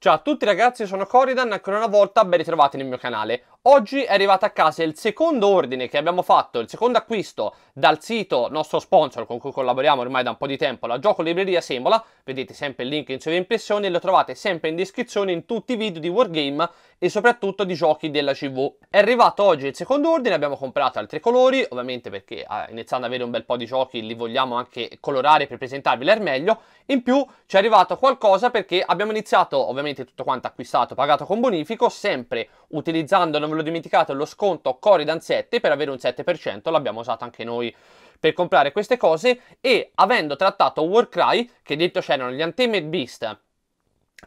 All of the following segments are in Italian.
Ciao a tutti ragazzi, sono Coridan, ancora una volta ben ritrovati nel mio canale. Oggi è arrivato a casa il secondo ordine che abbiamo fatto, il secondo acquisto dal sito nostro sponsor con cui collaboriamo ormai da un po' di tempo, la Gioco Libreria Semola, vedete sempre il link in sovraimpressione, lo trovate sempre in descrizione in tutti i video di Wargame e soprattutto di giochi della CV. È arrivato oggi il secondo ordine, abbiamo comprato altri colori, ovviamente perché eh, iniziando ad avere un bel po' di giochi li vogliamo anche colorare per presentarvi al meglio, in più ci è arrivato qualcosa perché abbiamo iniziato ovviamente tutto quanto acquistato, pagato con bonifico, sempre utilizzando, non ve lo dimenticate, lo sconto Coridan 7 per avere un 7%, l'abbiamo usato anche noi voi per comprare queste cose e avendo trattato Warcry, che dietro c'erano gli Untamed Beast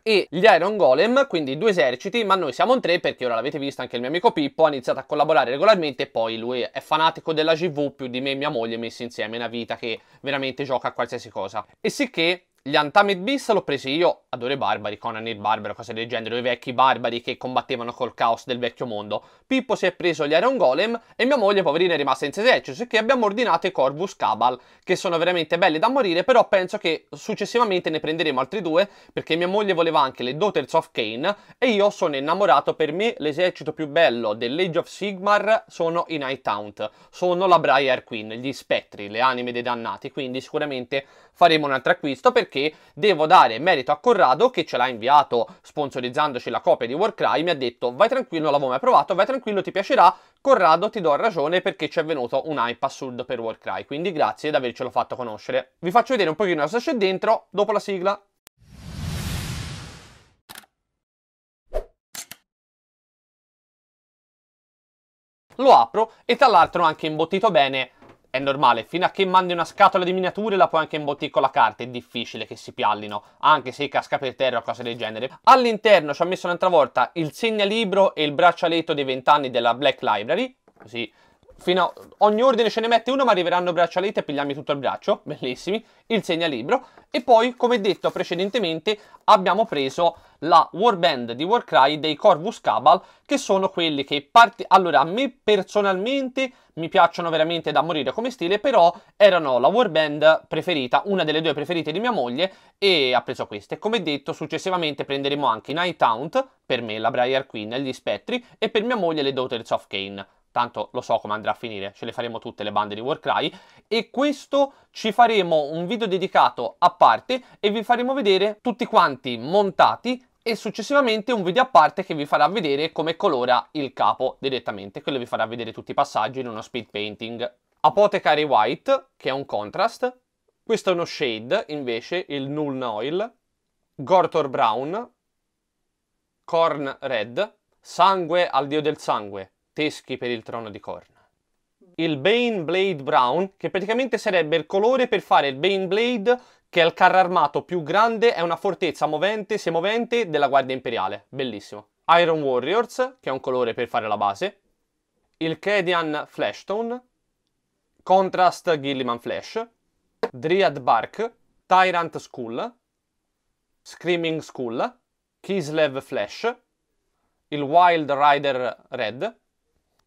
e gli Iron Golem, quindi due eserciti, ma noi siamo in tre perché ora l'avete visto anche il mio amico Pippo ha iniziato a collaborare regolarmente e poi lui è fanatico della GV più di me e mia moglie messi insieme, una vita che veramente gioca a qualsiasi cosa. E sicché gli Untamed Beast l'ho preso io, adoro i barbari, Conan il barbaro, cose del genere, i vecchi barbari che combattevano col caos del vecchio mondo. Pippo si è preso gli Iron Golem e mia moglie poverina è rimasta senza Exorcist che abbiamo ordinato i Corvus Cabal, che sono veramente belli da morire, però penso che successivamente ne prenderemo altri due, perché mia moglie voleva anche le Daughters of Kane e io sono innamorato, per me l'esercito più bello dell'Age of Sigmar sono i Night Hunt, sono la Briar Queen, gli spettri, le anime dei dannati, quindi sicuramente faremo un altro acquisto perché perché devo dare merito a Corrado che ce l'ha inviato sponsorizzandoci la copia di Warcry, mi ha detto vai tranquillo, l'avevo mai provato, vai tranquillo, ti piacerà, Corrado ti do ragione perché ci è venuto un hype assurdo per Warcry, quindi grazie di avercelo fatto conoscere. Vi faccio vedere un pochino cosa c'è dentro dopo la sigla. Lo apro e tra l'altro ho anche imbottito bene è normale, fino a che mandi una scatola di miniature la puoi anche imbottire con la carta, è difficile che si piallino, anche se casca per terra o cose del genere. All'interno ci ha messo un'altra volta il segnalibro e il braccialetto dei vent'anni della Black Library, così fino a ogni ordine ce ne mette uno, ma arriveranno braccialetti a pigliarmi tutto il braccio, bellissimi, il segnalibro. E poi, come detto precedentemente, abbiamo preso la warband di Warcry dei Corvus Cabal, che sono quelli che parti... Allora, a me personalmente mi piacciono veramente da morire come stile, però erano la warband preferita, una delle due preferite di mia moglie, e ha preso queste. Come detto, successivamente prenderemo anche i Night Hunt, per me la Briar Queen e gli Spettri, e per mia moglie le Daughters of Kane tanto lo so come andrà a finire, ce le faremo tutte le bande di Warcry e questo ci faremo un video dedicato a parte e vi faremo vedere tutti quanti montati e successivamente un video a parte che vi farà vedere come colora il capo direttamente, quello vi farà vedere tutti i passaggi in uno speed painting. Apothecary White, che è un contrast, questo è uno shade invece, il Null Noil, Gortor Brown, Corn Red, Sangue al Dio del Sangue, teschi per il trono di corna. Il Bane Blade Brown, che praticamente sarebbe il colore per fare il Bane Blade, che è il carro armato più grande, è una fortezza movente, semovente della Guardia Imperiale. Bellissimo. Iron Warriors, che è un colore per fare la base. Il Cadian Flashstone. Contrast Gilliman Flash. Dryad Bark. Tyrant Skull. Screaming Skull. Kislev Flash. Il Wild Rider Red.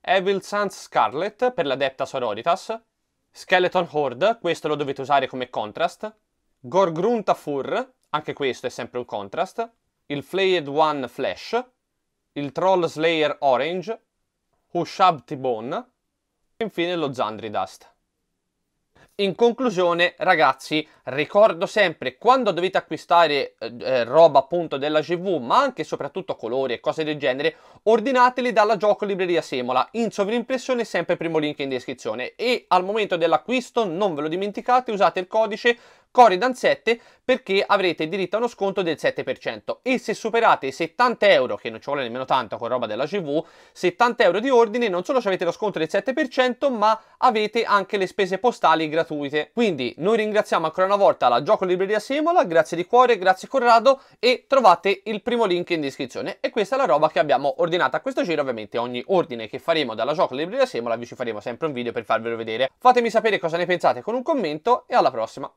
Evil Suns Scarlet per l'adepta Sororitas, Skeleton Horde, questo lo dovete usare come contrast, Gorgrunta Fur, anche questo è sempre un contrast, il Flayed One Flash, il Troll Slayer Orange, Hushab T-Bone, e infine lo Zandri Dust. In conclusione, ragazzi, ricordo sempre quando dovete acquistare eh, eh roba appunto della GV, ma anche e soprattutto colori e cose del genere, ordinateli dalla gioco libreria Semola in sovrimpressione sempre primo link in descrizione e al momento dell'acquisto non ve lo dimenticate, usate il codice Cori Danzette perché avrete diritto a uno sconto del 7% e se superate i 70 euro, che non ci vuole nemmeno tanto con roba della CV, 70 euro di ordine non solo avete lo sconto del 7% ma avete anche le spese postali gratuite. Quindi noi ringraziamo ancora una volta la Gioco Libreria Semola, grazie di cuore, grazie Corrado e trovate il primo link in descrizione e questa è la roba che abbiamo ordinato a questo giro, ovviamente ogni ordine che faremo dalla Gioco Libreria Semola vi ci faremo sempre un video per farvelo vedere. Fatemi sapere cosa ne pensate con un commento e alla prossima!